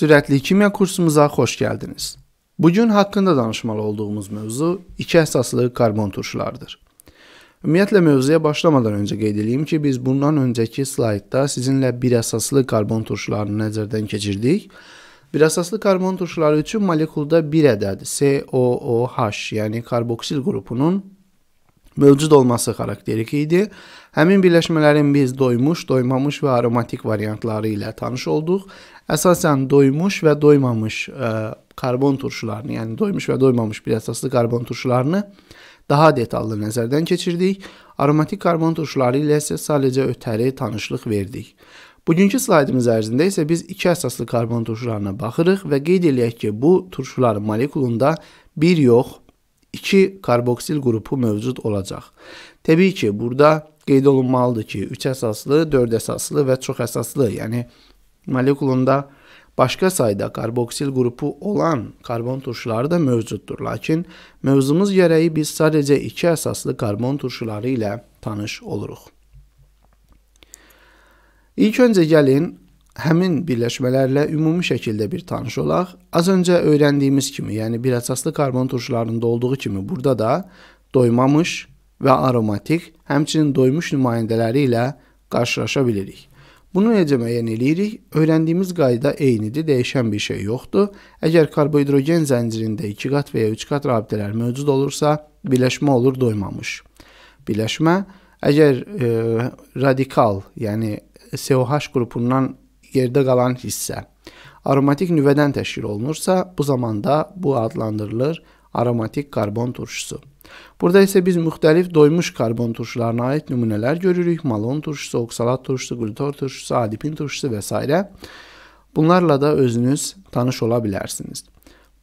Sürətli kimya kursumuza xoş gəldiniz. Bu gün haqqında danışmalı olduğumuz mövzu iki əsaslı karbon turşularıdır. Ümumiyyətlə mövzuya başlamadan öncə qeyd edeyim ki, biz bundan öncəki slaydda sizinlə bir əsaslı karbon turşularını nəzərdən keçirdik. Bir əsaslı karbon turşuları üçün molekulda bir ədəd COOH, yəni karboksil qrupunun mövcud olması xarakterik idi. Həmin birləşmələrin biz doymuş, doymamış və aromatik variantları ilə tanış olduq. Əsasən doymuş və doymamış ə, e, karbon turşularını, yəni doymuş və doymamış bir əsaslı karbon turşularını daha detallı nəzərdən keçirdik. Aromatik karbon turşuları ilə isə sadəcə ötəri tanışlıq verdik. Bugünkü slaydımız ərzində isə biz iki əsaslı karbon turşularına baxırıq və qeyd eləyək ki, bu turşuların molekulunda bir yox, 2 karboksil qrupu mövcud olacaq. Təbii ki, burada qeyd olunmalıdır ki, 3 əsaslı, 4 əsaslı və çox əsaslı, yəni molekulunda başqa sayda karboksil qrupu olan karbon turşuları da mövcuddur. Lakin mövzumuz gərəyi biz sadəcə 2 əsaslı karbon turşuları ilə tanış oluruq. İlk öncə gəlin həmin birləşmələrlə ümumi şəkildə bir tanış olaq. Az öncə öyrəndiyimiz kimi, yəni bir əsaslı karbon turşularında olduğu kimi burada da doymamış və aromatik, həmçinin doymuş nümayəndələri ilə qarşılaşa bilirik. Bunu necə müəyyən eləyirik? Öyrəndiyimiz qayda eynidir, dəyişən bir şey yoxdur. Əgər karbohidrogen zəncirində 2 qat və ya 3 qat rabitələr mövcud olursa, birləşmə olur doymamış. Birləşmə əgər e, radikal, yəni COH qrupundan yerdə qalan hissə aromatik nüvədən təşkil olunursa, bu zamanda bu adlandırılır aromatik karbon turşusu. Burada isə biz müxtəlif doymuş karbon turşularına aid nümunələr görürük. Malon turşusu, oksalat turşusu, glutor turşusu, adipin turşusu və s. Bunlarla da özünüz tanış ola bilərsiniz.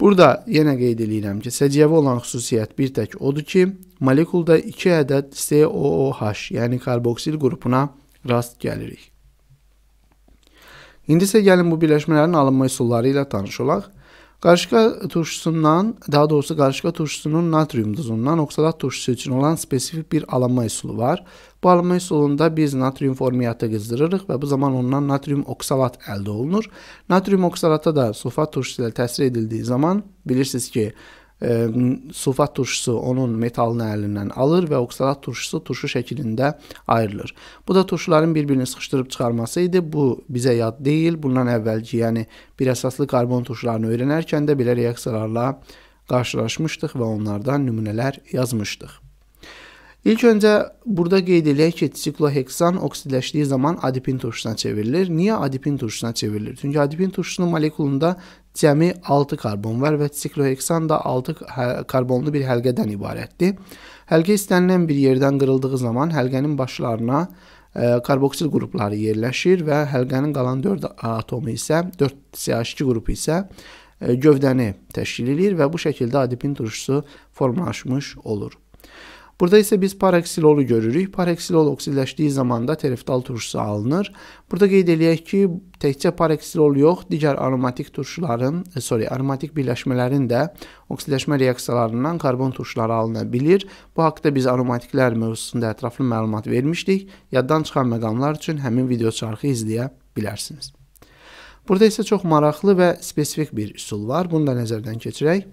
Burada yenə qeyd edirəm ki, səciyyəvi olan xüsusiyyət bir tək odur ki, molekulda 2 ədəd COOH, yəni karboksil qrupuna rast gəlirik. İndi isə gəlin bu birləşmələrin alınma üsulları ilə tanış olaq. Qarışqa turşusundan, daha doğrusu qarışqa turşusunun natrium duzundan oksalat turşusu üçün olan spesifik bir alınma üsulu var. Bu alınma üsulunda biz natrium formiatı qızdırırıq və bu zaman ondan natrium oksalat əldə olunur. Natrium oksalata da sulfat turşusu ilə təsir edildiyi zaman bilirsiniz ki, e, ehm, sulfat turşusu onun metalını əlindən alır və oksalat turşusu turşu şəklində ayrılır. Bu da turşuların bir-birini sıxışdırıb çıxarması idi. Bu bizə yad deyil. Bundan əvvəlki, yəni bir əsaslı karbon turşularını öyrənərkən də belə reaksiyalarla qarşılaşmışdıq və onlardan nümunələr yazmışdıq. İlk öncə burada qeyd eləyək ki, sikloheksan oksidləşdiyi zaman adipin turşusuna çevrilir. Niyə adipin turşusuna çevrilir? Çünki adipin turşusunun molekulunda cəmi 6 karbon var və sikloheksan da 6 hə, karbonlu bir həlqədən ibarətdir. Həlqə istənilən bir yerdən qırıldığı zaman həlqənin başlarına e, karboksil qrupları yerləşir və həlqənin qalan 4 atomu isə 4 CH2 qrupu isə e, gövdəni təşkil edir və bu şəkildə adipin turşusu formalaşmış olur. Burada isə biz paraksilolu görürük. Paraksilol oksidləşdiyi zaman da tereftal turşusu alınır. Burada qeyd eləyək ki, təkcə paraksilol yox, digər aromatik turşuların, e, sorry, aromatik birləşmələrin də oksidləşmə reaksiyalarından karbon turşuları alına bilir. Bu haqqda biz aromatiklər mövzusunda ətraflı məlumat vermişdik. Yaddan çıxan məqamlar üçün həmin video çarxı izləyə bilərsiniz. Burada isə çox maraqlı və spesifik bir üsul var. Bunu da nəzərdən keçirək.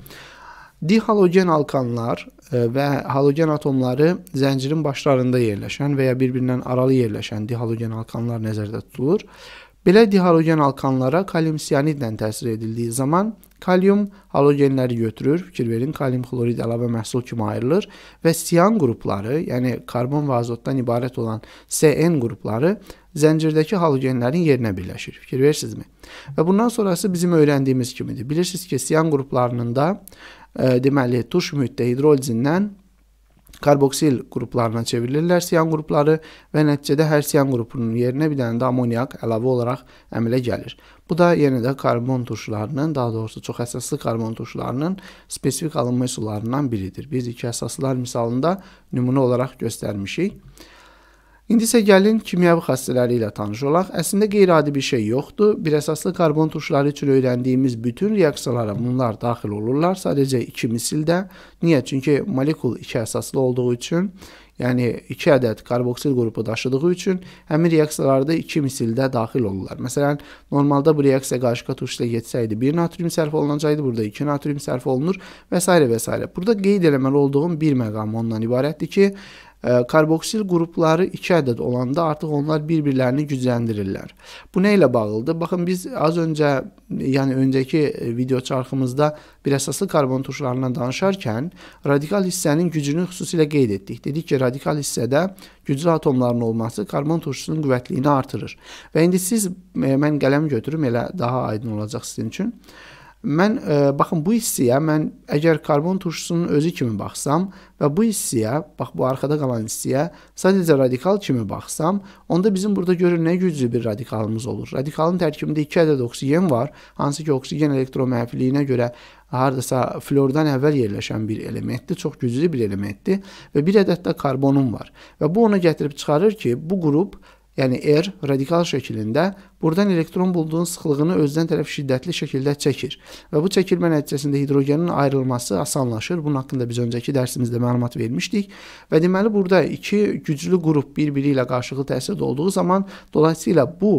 Dihalogen alkanlar e, və halogen atomları zəncirin başlarında yerləşən və ya bir-birindən aralı yerləşən dihalogen alkanlar nəzərdə tutulur. Belə dihalogen alkanlara kalium sianidlə təsir edildiyi zaman kalium halogenləri götürür, fikir verin, kalium xlorid əlavə məhsul kimi ayrılır və sian qrupları, yəni karbon və azotdan ibarət olan SN qrupları zəncirdəki halogenlərin yerinə birləşir. Fikir verirsinizmi? Və bundan sonrası bizim öyrəndiyimiz kimidir. Bilirsiniz ki, sian qruplarının da deməli tuş mühitdə hidrolizindən karboksil qruplarına çevrilirlər siyan qrupları və nəticədə hər siyan qrupunun yerinə bir dənə də amoniak əlavə olaraq əmələ gəlir. Bu da yenə də karbon turşularının, daha doğrusu çox əsaslı karbon turşularının spesifik alınma üsullarından biridir. Biz iki əsaslar misalında nümunə olaraq göstərmişik. İndi isə gəlin kimyəvi xassələri ilə tanış olaq. Əslində qeyri-adi bir şey yoxdur. Bir əsaslı karbon turşuları üçün öyrəndiyimiz bütün reaksiyalara bunlar daxil olurlar. Sadəcə 2 misildə. Niyə? Çünki molekul 2 əsaslı olduğu üçün, yəni 2 ədəd karboksil qrupu daşıdığı üçün həmin reaksiyalarda 2 misildə daxil olurlar. Məsələn, normalda bu reaksiya qarışqa turşu ilə getsəydi 1 natrium sərf olunacaqdı, burada 2 natrium sərf olunur və s. və s. Burada qeyd eləməli olduğum bir məqam ondan ibarətdir ki, Karboksil qrupları 2 ədəd olanda artıq onlar bir-birlərini gücləndirirlər. Bu nə ilə bağlıdır? Baxın biz az öncə, yəni öncəki e, video çarxımızda bir əsaslı karbon turşularından danışarkən radikal hissənin gücünü xüsusilə qeyd etdik. Dedik ki, radikal hissədə güclü atomların olması karbon turşusunun qüvvətliyini artırır. Və indi siz e, mən qələm götürüm elə daha aydın olacaq sizin üçün. Mən ə, e, baxın bu hissiyə mən əgər karbon turşusunun özü kimi baxsam və bu hissiyə, bax bu arxada qalan hissiyə sadəcə radikal kimi baxsam, onda bizim burada görün nə güclü bir radikalımız olur. Radikalın tərkibində 2 ədəd oksigen var, hansı ki oksigen elektroməhfiliyinə görə hardasa flordan əvvəl yerləşən bir elementdir, çox güclü bir elementdir və bir ədəd də karbonun var. Və bu ona gətirib çıxarır ki, bu qrup yəni R radikal şəklində burdan elektron buludunun sıxlığını özdən tərəf şiddətli şəkildə çəkir və bu çəkilmə nəticəsində hidrogenin ayrılması asanlaşır. Bunun haqqında biz öncəki dərsimizdə məlumat vermişdik və deməli burada iki güclü qrup bir-biri ilə qarşılıqlı təsirdə olduğu zaman dolayısıyla bu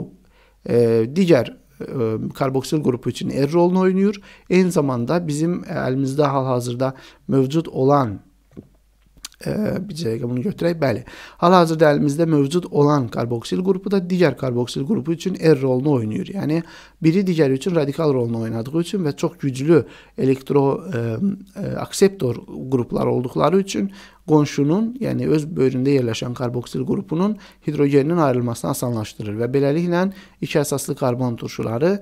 e, digər e, karboksil qrupu üçün R rolunu oynayır. Eyni zamanda bizim əlimizdə hal-hazırda mövcud olan bir cərəqə bunu götürək. Bəli. Hal-hazırda əlimizdə mövcud olan karboksil qrupu da digər karboksil qrupu üçün R rolunu oynayır. Yəni biri digəri üçün radikal rolunu oynadığı üçün və çox güclü elektro ə, e, ə, e, akseptor qruplar olduqları üçün qonşunun, yəni öz böyründə yerləşən karboksil qrupunun hidrogenin ayrılmasını asanlaşdırır və beləliklə iki əsaslı karbon turşuları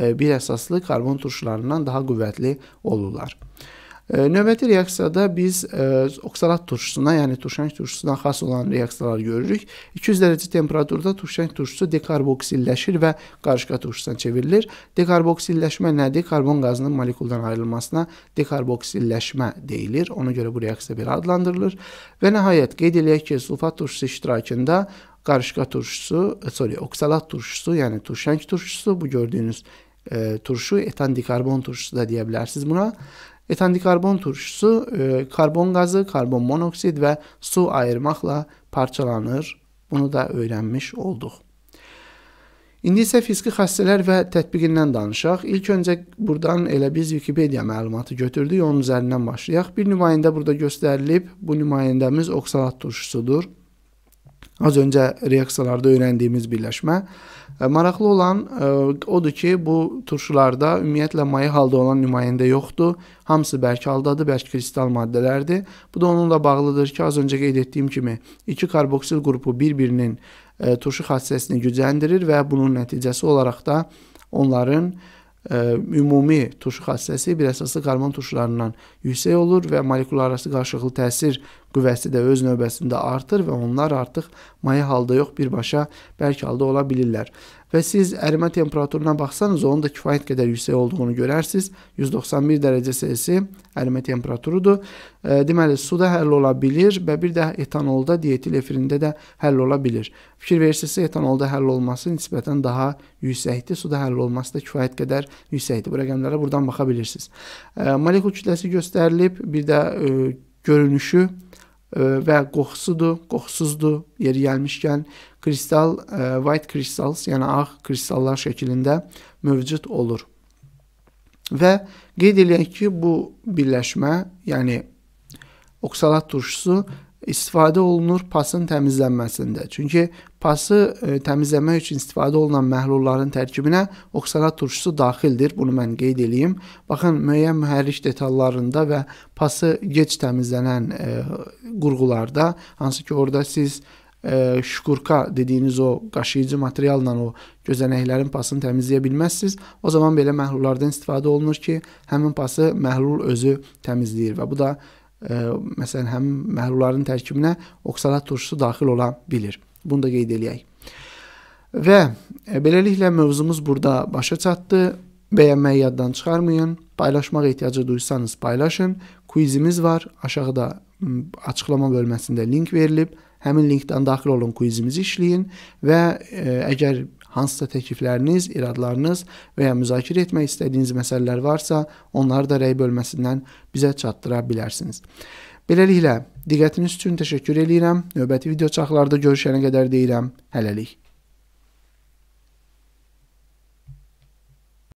e, bir əsaslı karbon turşularından daha qüvvətli olurlar. Növbəti reaksiyada biz e, oksalat turşusuna, yəni turşəng turşusuna xas olan reaksiyalar görürük. 200 dərəcə temperaturda turşəng turşusu dekarboksilləşir və qarışqa turşusuna çevrilir. Dekarboksilləşmə nədir? Karbon qazının molekuldan ayrılmasına dekarboksilləşmə deyilir. Ona görə bu reaksiya belə adlandırılır. Və nəhayət qeyd eləyək ki, sulfat turşusu iştirakında qarışqa turşusu, e, sorry, oksalat turşusu, yəni turşəng turşusu, bu gördüyünüz e, turşu etan dikarbon turşusu da deyə bilərsiniz buna. Etandikarbon turşusu e, karbon qazı, karbon monoksid və su ayırmaqla parçalanır. Bunu da öyrənmiş olduq. İndi isə fiziki xassələr və tətbiqindən danışaq. İlk öncə buradan elə biz Wikipediya məlumatı götürdük, onun üzərindən başlayaq. Bir nümayəndə burada göstərilib, bu nümayəndəmiz oksalat turşusudur. Az öncə reaksiyalarda öyrəndiyimiz birləşmə. E, maraqlı olan e, odur ki, bu turşularda ümumiyyətlə maye halda olan nümayəndə yoxdur. Hamısı bərk haldadır, bərk kristal maddələrdir. Bu da onunla bağlıdır ki, az öncə qeyd etdiyim kimi, iki karboksil qrupu bir-birinin e, turşu xassəsini gücləndirir və bunun nəticəsi olaraq da onların ə, ümumi turşu xassəsi bir əsaslı karbon turşularından yüksək olur və molekular arası qarşılıqlı təsir qüvvəsi də öz növbəsində artır və onlar artıq maye halda yox, birbaşa bərk halda ola bilirlər. Və siz ərimə temperaturuna baxsanız, onun da kifayət qədər yüksək olduğunu görərsiniz. 191 dərəcə Selsi ərimə temperaturudur. E, deməli, suda həll ola bilir və bir də etanolda, dietil efirində də həll ola bilir. Fikir verirsiniz, etanolda həll olması nisbətən daha yüksəkdir. Suda həll olması da kifayət qədər yüksəkdir. Bu rəqəmlərə buradan baxa bilirsiniz. E, molekul kütləsi göstərilib, bir də e, görünüşü e, və qoxusudur, qoxusuzdur. Yeri gəlmişkən kristal, e, white crystals, yəni ağ kristallar şəklində mövcud olur. Və qeyd eləyək ki, bu birləşmə, yəni oksalat turşusu istifadə olunur pasın təmizlənməsində. Çünki pası e, təmizləmək üçün istifadə olunan məhlulların tərkibinə oksanat turşusu daxildir. Bunu mən qeyd eləyim. Baxın, müəyyən mühərrik detallarında və pası gec təmizlənən e, qurğularda, hansı ki, orada siz e, şkurka dediyiniz o qaşıyıcı materialla o gözənəklərin pasını təmizləyə bilməzsiniz. O zaman belə məhlullardan istifadə olunur ki, həmin pası məhlul özü təmizləyir və bu da e, məsələn, həm məhlulların tərkibinə oksalat turşusu daxil ola bilir. Bunu da qeyd eləyək. Və beləliklə mövzumuz burada başa çatdı. Bəyənməyi yaddan çıxarmayın. Paylaşmaq ehtiyacı duysanız paylaşın. Quizimiz var. Aşağıda açıqlama bölməsində link verilib. Həmin linkdən daxil olun, quizimizi işləyin və e, əgər hansısa təklifləriniz, iradlarınız və ya müzakirə etmək istədiyiniz məsələlər varsa, onları da rəy bölməsindən bizə çatdıra bilərsiniz. Beləliklə, diqqətiniz üçün təşəkkür edirəm. Növbəti video çaxlarda görüşənə qədər deyirəm, hələlik.